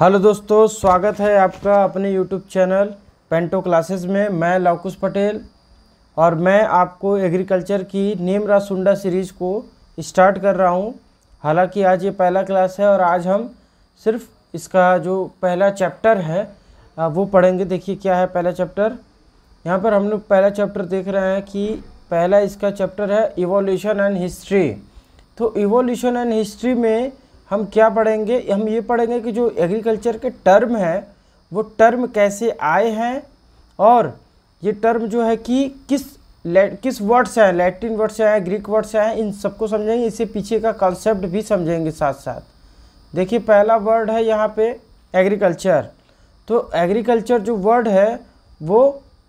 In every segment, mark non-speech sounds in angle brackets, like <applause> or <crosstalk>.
hello दोस्तों स्वागत है आपका अपने यूट्यूब चैनल पेंटो क्लासेस में मैं लवकुश पटेल और मैं आपको एग्रीकल्चर की नीम रासुंडा सीरीज़ को स्टार्ट कर रहा हूं हालांकि आज ये पहला क्लास है और आज हम सिर्फ इसका जो पहला चैप्टर है वो पढ़ेंगे देखिए क्या है पहला चैप्टर यहाँ पर हम लोग पहला चैप्टर देख रहे हैं कि पहला इसका चैप्टर है इवोल्यूशन एंड हिस्ट्री तो इवोल्यूशन एंड हिस्ट्री में हम क्या पढ़ेंगे हम ये पढ़ेंगे कि जो एग्रीकल्चर के टर्म हैं वो टर्म कैसे आए हैं और ये टर्म जो है कि किस किस वर्ड से हैं लैटिन वर्ड से हैं ग्रीक वर्ड से हैं इन सबको समझेंगे इससे पीछे का कॉन्सेप्ट भी समझेंगे साथ साथ देखिए पहला वर्ड है यहाँ पे एग्रीकल्चर तो एग्रीकल्चर जो वर्ड है वो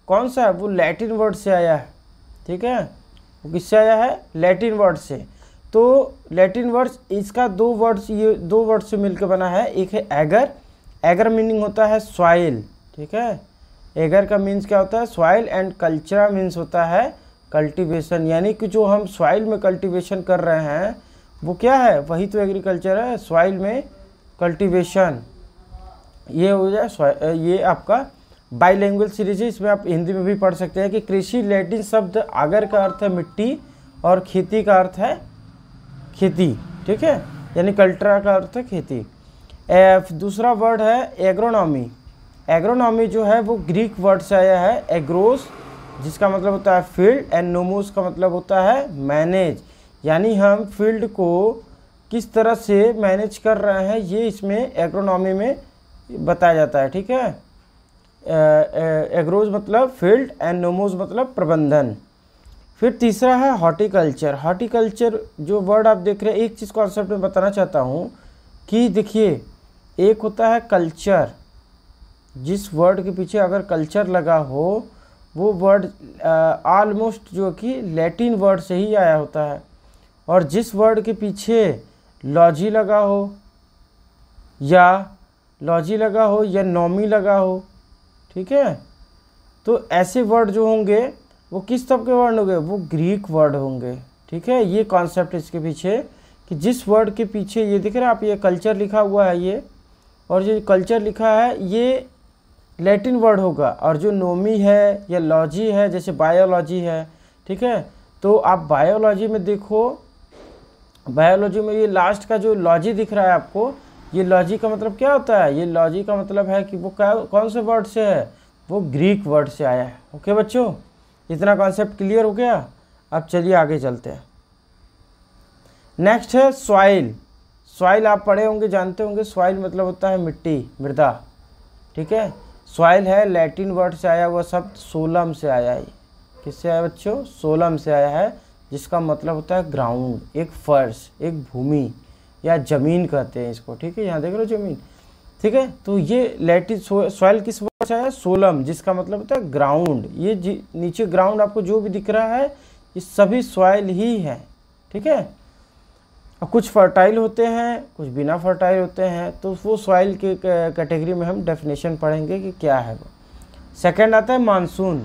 कौन सा है वो लैटिन वर्ड से आया है ठीक है वो किससे आया है लैटिन वर्ड से तो लैटिन वर्ड्स इसका दो वर्ड्स ये दो वर्ड्स से मिलकर बना है एक है एगर एगर मीनिंग होता है सॉइल ठीक है एगर का मीन्स क्या होता है सॉइल एंड कल्चरा मीन्स होता है कल्टीवेशन यानी कि जो हम सॉइल में कल्टीवेशन कर रहे हैं वो क्या है वही तो एग्रीकल्चर है सॉइल में कल्टीवेशन ये हो जाए ये आपका बाई लैंग्वेज सीरीज है इसमें आप हिंदी में भी पढ़ सकते हैं कि कृषि लैटिन शब्द आगर का अर्थ है मिट्टी और खेती का अर्थ है खेती ठीक है यानी कल्ट्रा का अर्थ है खेती दूसरा वर्ड है एग्रोनॉमी एग्रोनॉमी जो है वो ग्रीक वर्ड से आया है एग्रोस जिसका मतलब होता है फील्ड एंड नोमोस का मतलब होता है मैनेज यानी हम फील्ड को किस तरह से मैनेज कर रहे हैं ये इसमें एग्रोनॉमी में बताया जाता है ठीक है एग्रोज मतलब फील्ड एंड नोमोज मतलब प्रबंधन फिर तीसरा है हॉर्टिकल्चर हॉर्टिकल्चर जो वर्ड आप देख रहे हैं एक चीज़ कॉन्सेप्ट में बताना चाहता हूँ कि देखिए एक होता है कल्चर जिस वर्ड के पीछे अगर कल्चर लगा हो वो वर्ड ऑलमोस्ट जो कि लैटिन वर्ड से ही आया होता है और जिस वर्ड के पीछे लॉजी लगा हो या लॉजी लगा हो या नॉमी लगा हो ठीक है तो ऐसे वर्ड जो होंगे वो किस तब के वर्ड होंगे वो ग्रीक वर्ड होंगे ठीक है ये कॉन्सेप्ट इसके पीछे कि जिस वर्ड के पीछे ये दिख रहे हैं आप ये कल्चर लिखा हुआ है ये और जो कल्चर लिखा है ये लैटिन वर्ड होगा और जो नोमी है या लॉजी है जैसे बायोलॉजी है ठीक है तो आप बायोलॉजी में देखो बायोलॉजी में ये लास्ट का जो लॉजी दिख रहा है आपको ये लॉजी का मतलब क्या होता है ये लॉजी का मतलब है कि वो क्या कौन से वर्ड से है वो ग्रीक वर्ड से आया है ओके बच्चों इतना कॉन्सेप्ट क्लियर हो गया अब चलिए आगे चलते हैं नेक्स्ट है सॉइल सॉइल आप पढ़े होंगे जानते होंगे सॉइल मतलब होता है मिट्टी मृदा ठीक है सॉइल है लैटिन वर्ड से आया हुआ शब्द सोलम से आया है किससे आया बच्चों सोलम से आया है जिसका मतलब होता है ग्राउंड एक फर्श एक भूमि या ज़मीन कहते हैं इसको ठीक है यहाँ देख लो ज़मीन ठीक है तो ये लैटिन सॉइल किस पूछा है सोलम जिसका मतलब होता है ग्राउंड ये नीचे ग्राउंड आपको जो भी दिख रहा है ये सभी सॉइल ही है ठीक है अब कुछ फर्टाइल होते हैं कुछ बिना फर्टाइल होते हैं तो वो सॉइल के कैटेगरी में हम डेफिनेशन पढ़ेंगे कि क्या है वो सेकेंड आता है मानसून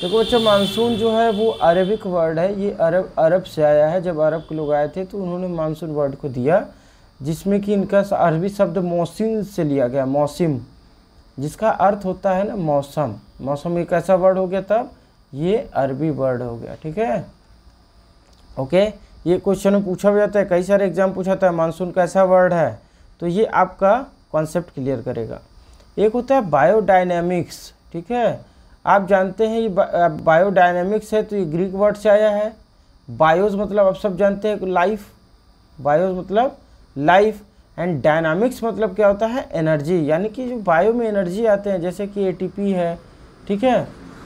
देखो बच्चा मानसून जो है वो अरबिक वर्ड है ये अरब अरब से आया है जब अरब के लोग आए थे तो उन्होंने मानसून वर्ड को दिया जिसमें कि इनका अरबी शब्द मौसम से लिया गया मौसम जिसका अर्थ होता है ना मौसम मौसम एक ऐसा वर्ड हो गया तब ये अरबी वर्ड हो गया ठीक है ओके ये क्वेश्चन में पूछा भी जाता है कई सारे एग्जाम पूछा जाता है मानसून कैसा वर्ड है तो ये आपका कॉन्सेप्ट क्लियर करेगा एक होता है बायोडायनेमिक्स ठीक है आप जानते हैं ये बायोडायनेमिक्स है तो ये ग्रीक वर्ड से आया है बायोज मतलब आप सब जानते हैं लाइफ बायोज मतलब लाइफ एंड डायनामिक्स मतलब क्या होता है एनर्जी यानी कि जो बायो में एनर्जी आते हैं जैसे कि एटीपी है ठीक है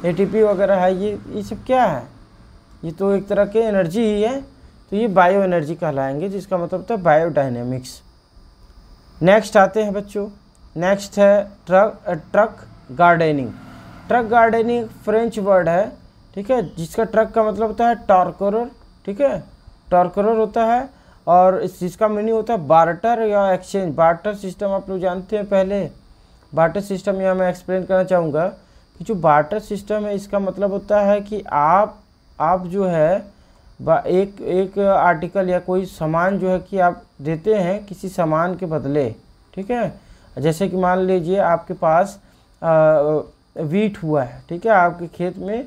एटीपी वगैरह है ये ये सब क्या है ये तो एक तरह के एनर्जी ही है तो ये बायो एनर्जी कहलाएंगे जिसका मतलब होता है बायो डायनेमिक्स नेक्स्ट आते हैं बच्चों नेक्स्ट है truck truck gardening truck gardening French word है ठीक है जिसका ट्रक का मतलब होता है टॉर्कर ठीक है टॉर्कोरर होता है और इस चीज़ का मीनिंग होता है बार्टर या एक्सचेंज बार्टर सिस्टम आप लोग जानते हैं पहले बार्टर सिस्टम यहाँ मैं एक्सप्लेन करना चाहूँगा कि जो बार्टर सिस्टम है इसका मतलब होता है कि आप आप जो है एक एक आर्टिकल या कोई सामान जो है कि आप देते हैं किसी सामान के बदले ठीक है जैसे कि मान लीजिए आपके पास आ, वीट हुआ है ठीक है आपके खेत में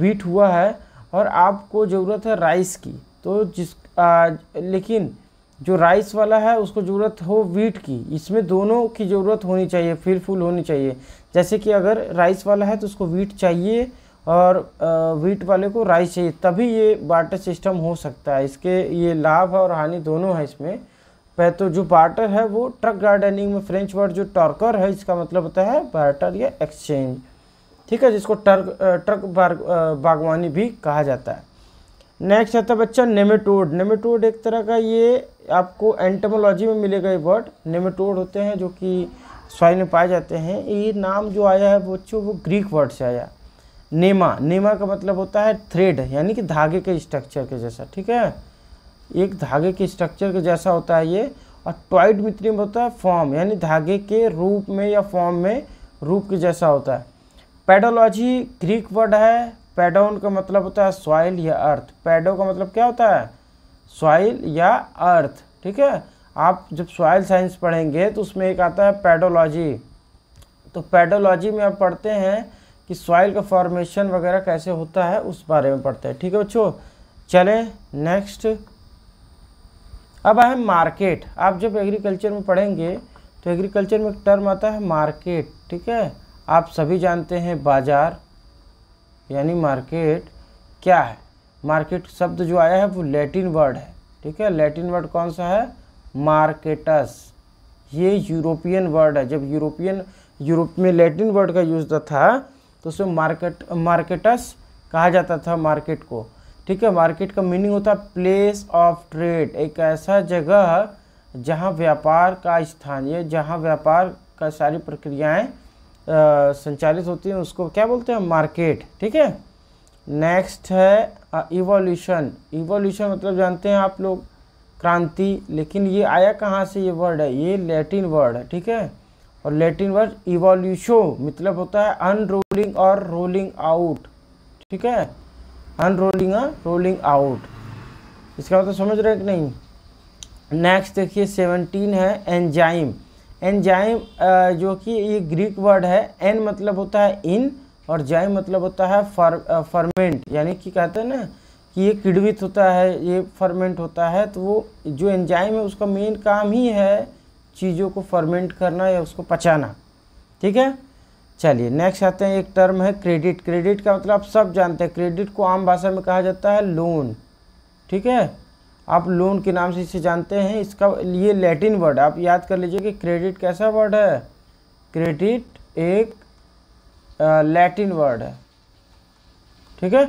वीट हुआ है और आपको ज़रूरत है राइस की तो जिस आ, लेकिन जो राइस वाला है उसको ज़रूरत हो वीट की इसमें दोनों की ज़रूरत होनी चाहिए फिर फुल होनी चाहिए जैसे कि अगर राइस वाला है तो उसको वीट चाहिए और वीट वाले को राइस चाहिए तभी ये बाटर सिस्टम हो सकता है इसके ये लाभ और हानि दोनों है इसमें पह तो जो बाटर है वो ट्रक गार्डनिंग में फ्रेंच वर्ड जो टर्कर है इसका मतलब होता है बाटर या एक्सचेंज ठीक है जिसको टर्क ट्रक बागवानी भी कहा जाता है नेक्स्ट आता है बच्चा नेमेटोड नेमेटोड एक तरह का ये आपको एंटमोलॉजी में मिलेगा ये वर्ड नेमेटोड होते हैं जो कि स्वाइन में पाए जाते हैं ये नाम जो आया है बच्चों वो ग्रीक वर्ड से आया नेमा नेमा का मतलब होता है थ्रेड यानी कि धागे के स्ट्रक्चर के जैसा ठीक है एक धागे के स्ट्रक्चर के जैसा होता है ये और टॉइड मित्री में होता है फॉर्म यानी धागे के रूप में या फॉर्म में रूप के जैसा होता है पैडोलॉजी ग्रीक वर्ड है पेडोन का मतलब होता है सॉइल या अर्थ पेडो का मतलब क्या होता है सॉइल या अर्थ ठीक है आप जब सॉइल साइंस पढ़ेंगे तो उसमें एक आता है पेडोलॉजी तो पैडोलॉजी में आप पढ़ते हैं कि सॉइल का फॉर्मेशन वगैरह कैसे होता है उस बारे में पढ़ते हैं ठीक है बच्चों चलें नेक्स्ट अब आए मार्केट आप जब एग्रीकल्चर में पढ़ेंगे तो एग्रीकल्चर में एक टर्म आता है मार्केट ठीक है आप सभी जानते हैं बाज़ार यानी मार्केट क्या है मार्केट शब्द जो आया है वो लैटिन वर्ड है ठीक है लैटिन वर्ड कौन सा है मार्केटस ये यूरोपियन वर्ड है जब यूरोपियन यूरोप में लैटिन वर्ड का यूज था तो उसमें मार्केट मार्केटस कहा जाता था मार्केट को ठीक है मार्केट का मीनिंग होता है प्लेस ऑफ ट्रेड एक ऐसा जगह जहाँ व्यापार का स्थान या जहाँ व्यापार का सारी प्रक्रियाएँ संचालित होती हैं उसको क्या बोलते हैं मार्केट ठीक है नेक्स्ट है इवोल्यूशन इवोल्यूशन मतलब जानते हैं आप लोग क्रांति लेकिन ये आया कहाँ से ये वर्ड है ये लैटिन वर्ड है ठीक है और लैटिन वर्ड इवोल्यूशो मतलब होता है अनरोलिंग और रोलिंग आउट ठीक है अनरोलिंग और रोलिंग आउट इसका मतलब समझ रहे कि नहीं नेक्स्ट देखिए सेवनटीन है एंजाइम एंजाइम जो कि ये ग्रीक वर्ड है एन मतलब होता है इन और जाइम मतलब होता है फर फर्मेंट यानी कि कहते हैं ना कि ये किडवित होता है ये फर्मेंट होता है तो वो जो एंजाइम है उसका मेन काम ही है चीज़ों को फर्मेंट करना या उसको पचाना ठीक है चलिए नेक्स्ट आते हैं एक टर्म है क्रेडिट क्रेडिट का मतलब आप सब जानते हैं क्रेडिट को आम भाषा में कहा जाता है लोन ठीक है आप लोन के नाम से इसे जानते हैं इसका ये लैटिन वर्ड आप याद कर लीजिए कि क्रेडिट कैसा वर्ड है क्रेडिट एक लैटिन वर्ड है ठीक है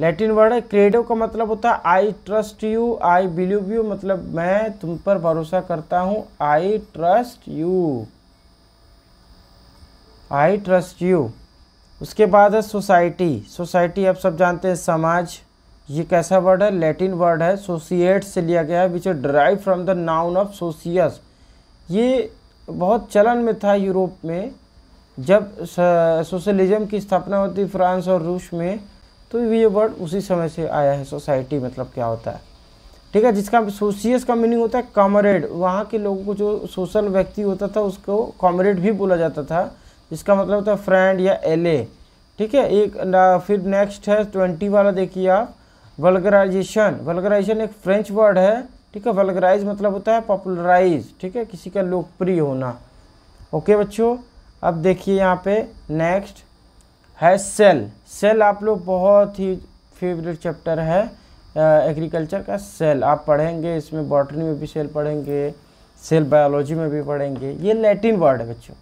लैटिन वर्ड है क्रेडो का मतलब होता है I trust you I believe you मतलब मैं तुम पर भरोसा करता हूँ I trust you I trust you उसके बाद है सोसाइटी सोसाइटी आप सब जानते हैं समाज ये कैसा वर्ड है लैटिन वर्ड है सोसिएट से लिया गया है which derive from the noun of socius ये बहुत चलन में था यूरोप में जब सोशलिज्म की स्थापना होती फ्रांस और रूस में तो ये वर्ड उसी समय से आया है सोसाइटी मतलब क्या होता है ठीक है जिसका सोसियस का मीनिंग होता है कॉमरेड वहाँ के लोगों को जो सोशल व्यक्ति होता था उसको कॉमरेड भी बोला जाता था जिसका मतलब होता है फ्रेंड या एल ठीक है एक फिर नेक्स्ट है ट्वेंटी वाला देखिए आप वल्गराइजेशन वल्गराइजेशन एक फ्रेंच वर्ड है ठीक है वल्गराइज मतलब होता है पॉपुलराइज ठीक है किसी का लोकप्रिय होना ओके बच्चों अब देखिए यहाँ पे नेक्स्ट है सेल सेल आप लोग बहुत ही फेवरेट चैप्टर है एग्रीकल्चर का सेल आप पढ़ेंगे इसमें बॉटनी में भी सेल पढ़ेंगे सेल बायोलॉजी में भी पढ़ेंगे ये लैटिन वर्ड है बच्चों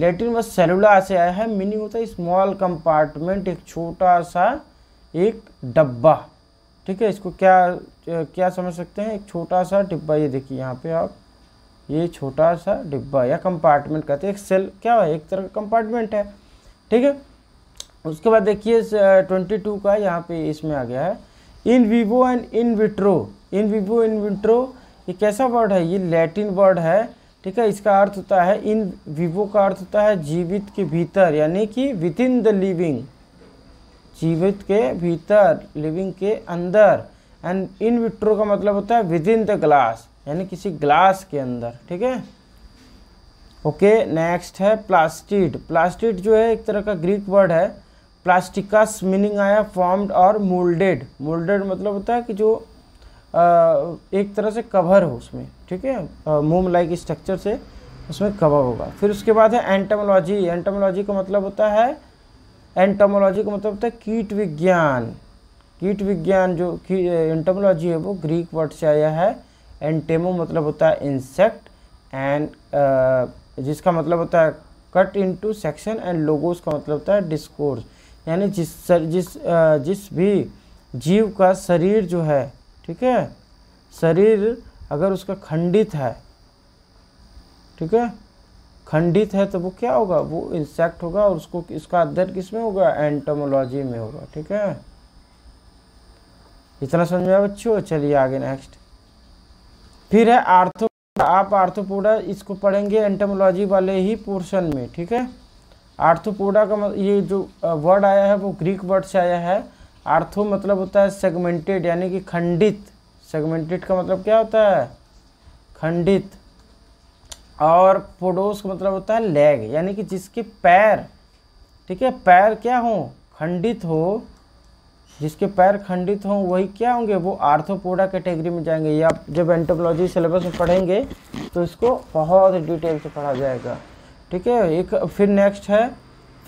लैटिन वर्ड सेलुला से आया है मीनिंग होता है स्मॉल कंपार्टमेंट एक छोटा सा एक डब्बा ठीक है इसको क्या क्या समझ सकते हैं एक छोटा सा डिब्बा ये देखिए यहाँ पे आप ये छोटा सा डिब्बा या कंपार्टमेंट कहते हैं एक सेल क्या है एक तरह का कंपार्टमेंट है ठीक है उसके बाद देखिए ट्वेंटी टू का यहाँ पे इसमें आ गया है in vivo and in vitro in vivo in vitro ये कैसा वर्ड है ये लैटिन वर्ड है ठीक है इसका अर्थ होता है इन विवो का अर्थ होता है जीवित के भीतर यानी कि विद इन द लिविंग जीवित के भीतर लिविंग के अंदर एंड इन विट्रो का मतलब होता है विद इन द ग्लास यानी किसी ग्लास के अंदर ठीक है ओके नेक्स्ट है प्लास्टिड प्लास्टिड जो है एक तरह का ग्रीक वर्ड है प्लास्टिकस मीनिंग आया फॉर्म्ड और मोल्डेड मोल्डेड मतलब होता है कि जो आ, एक तरह से कवर हो उसमें ठीक है मोम लाइक स्ट्रक्चर से उसमें कवर होगा फिर उसके बाद है एंटमोलॉजी एंटमोलॉजी का मतलब होता है एंटोमोलॉजी का मतलब होता है कीट विज्ञान कीट विज्ञान जो की एंटोमोलॉजी है वो ग्रीक वर्ड से आया है एंटेमो मतलब होता है इंसेक्ट एंड जिसका मतलब होता है cut into section and logos का मतलब होता है डिस्कोर्स यानी जिस सर, जिस आ, जिस भी जीव का शरीर जो है ठीक है शरीर अगर उसका खंडित है ठीक है खंडित है तो वो क्या होगा वो इंसेक्ट होगा और उसको इसका अध्ययन किस में होगा एंटोमोलॉजी में होगा ठीक है इतना समझ में बच्चों चलिए आगे नेक्स्ट फिर है आर्थो आप आर्थोपोडा इसको पढ़ेंगे एंटोमोलॉजी वाले ही पोर्शन में ठीक है आर्थोपोडा का मतलब ये जो वर्ड आया है वो ग्रीक वर्ड से आया है आर्थो मतलब होता है सेगमेंटेड यानी कि खंडित सेगमेंटेड का मतलब क्या होता है खंडित और पोडोस का मतलब होता है लेग यानी कि जिसके पैर ठीक है पैर क्या हो खंडित हो जिसके पैर खंडित हों वही क्या होंगे वो आर्थोपोडा कैटेगरी में जाएंगे या जब एंटोपोलॉजी सिलेबस में पढ़ेंगे तो इसको बहुत डिटेल से पढ़ा जाएगा ठीक है एक फिर नेक्स्ट है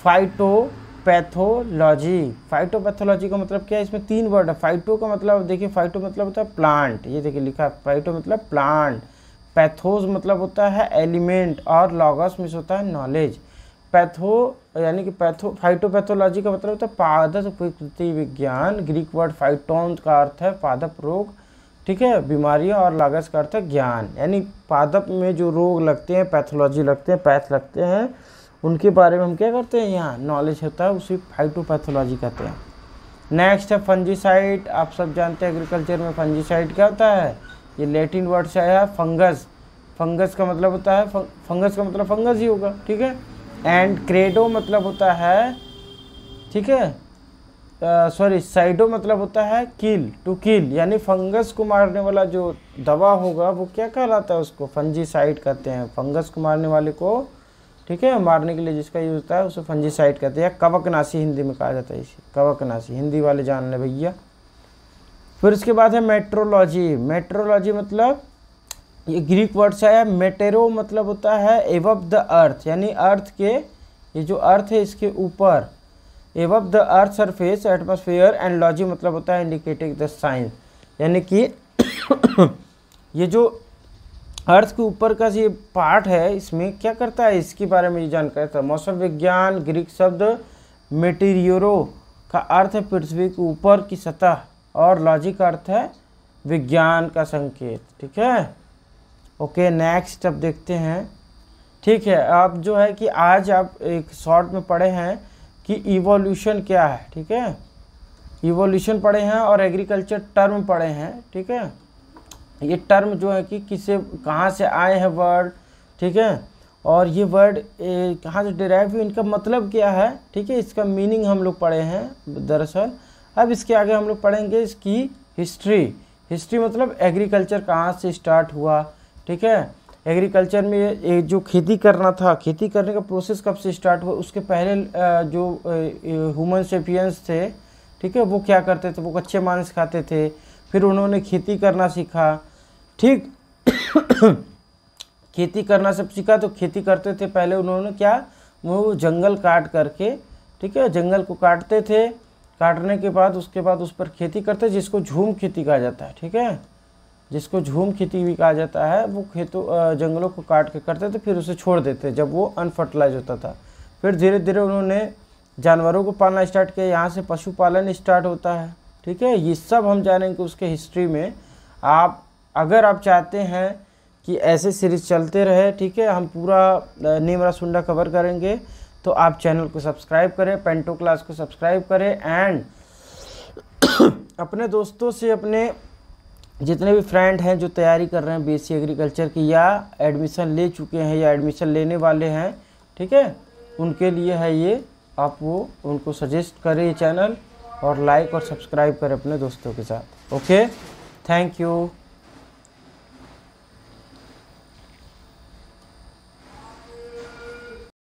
फाइटोपैथोलॉजी फाइटोपैथोलॉजी का मतलब क्या है इसमें तीन वर्ड है फाइटो का मतलब देखिए फाइटो मतलब होता है प्लांट ये देखिए लिखा है फाइटो मतलब प्लांट पैथोज मतलब होता है एलिमेंट और लॉगस मीन्स होता है नॉलेज पैथो यानी कि पैथो फाइटोपैथोलॉजी का मतलब होता है पादप प्रकृति विज्ञान ग्रीक वर्ड फाइटोन का अर्थ है पादप रोग ठीक है बीमारियां और लागस का अर्थ है ज्ञान यानी पादप में जो रोग लगते हैं पैथोलॉजी लगते हैं पैथ लगते हैं उनके बारे में हम क्या करते हैं यहाँ नॉलेज होता है उसी फाइटोपैथोलॉजी कहते हैं नेक्स्ट है फंजीसाइड आप सब जानते हैं एग्रीकल्चर में फंजीसाइड क्या होता है ये लैटिन वर्ड से आया फंगस फंगस का मतलब होता है फंगस का मतलब फंगस ही होगा ठीक है एंड क्रेडो मतलब होता है ठीक है सॉरी साइडो मतलब होता है कील टू कील यानी फंगस को मारने वाला जो दवा होगा वो क्या कहलाता है उसको फंजी साइड कहते हैं फंगस को मारने वाले को ठीक है मारने के लिए जिसका यूज़ होता है उसे फंजीसाइड कहते हैं या कवकनाशी हिंदी में कहा जाता है इसे कवकनाशी हिंदी वाले जान ले भैया फिर उसके बाद है मेट्रोलॉजी मेट्रोलॉजी मतलब ये ग्रीक वर्ड से है मेटेरो मतलब होता है एवब द अर्थ यानी अर्थ के ये जो अर्थ है इसके ऊपर above the earth surface atmosphere and logy मतलब होता है इंडिकेटिंग द साइंस यानी कि <coughs> ये जो अर्थ के ऊपर का ये पार्ट है इसमें क्या करता है इसके बारे में ये जानकारी था मौसम विज्ञान ग्रीक शब्द मेटीरियोरो का अर्थ है पृथ्वी के ऊपर की सतह और लॉजिक अर्थ है विज्ञान का संकेत ठीक है ओके नेक्स्ट अब देखते हैं ठीक है अब जो है कि आज आप एक शॉर्ट में पढ़े हैं कि इवोल्यूशन क्या है ठीक है इवोल्यूशन पढ़े हैं और एग्रीकल्चर टर्म पढ़े हैं ठीक है ये टर्म जो है कि किसे कहाँ से आए हैं वर्ड ठीक है और ये वर्ड कहाँ से डिराइव हुए इनका मतलब क्या है ठीक है इसका मीनिंग हम लोग पढ़े हैं दरअसल अब इसके आगे हम लोग पढ़ेंगे इसकी हिस्ट्री हिस्ट्री मतलब एग्रीकल्चर कहाँ से स्टार्ट हुआ ठीक है एग्रीकल्चर में जो खेती करना था खेती करने का प्रोसेस कब से स्टार्ट हुआ उसके पहले जो ह्यूमन सेपियंस थे ठीक है वो क्या करते थे वो कच्चे मांस खाते थे फिर उन्होंने खेती करना सीखा ठीक <coughs> खेती करना सब सीखा तो खेती करते थे पहले उन्होंने क्या वो जंगल काट करके ठीक है जंगल को काटते थे काटने के बाद उसके बाद उस पर खेती करते हैं जिसको झूम खेती कहा जाता है ठीक है जिसको झूम खेती भी कहा जाता है वो खेतों जंगलों को काट के करते थे तो फिर उसे छोड़ देते जब वो अनफर्टिलाइज होता था फिर धीरे धीरे उन्होंने जानवरों को पालना स्टार्ट किया यहाँ से पशुपालन स्टार्ट होता है ठीक है ये सब हम जानेंगे उसके हिस्ट्री में आप अगर आप चाहते हैं कि ऐसे सीरीज चलते रहे ठीक है हम पूरा नीमरा सुंडा कवर करेंगे तो आप चैनल को सब्सक्राइब करें पेंटो क्लास को सब्सक्राइब करें एंड <coughs> अपने दोस्तों से अपने जितने भी फ्रेंड हैं जो तैयारी कर रहे हैं बीएससी एग्रीकल्चर की या एडमिशन ले चुके हैं या एडमिशन लेने वाले हैं ठीक है उनके लिए है ये आप वो उनको सजेस्ट करें ये चैनल और लाइक और सब्सक्राइब करें अपने दोस्तों के साथ ओके थैंक यू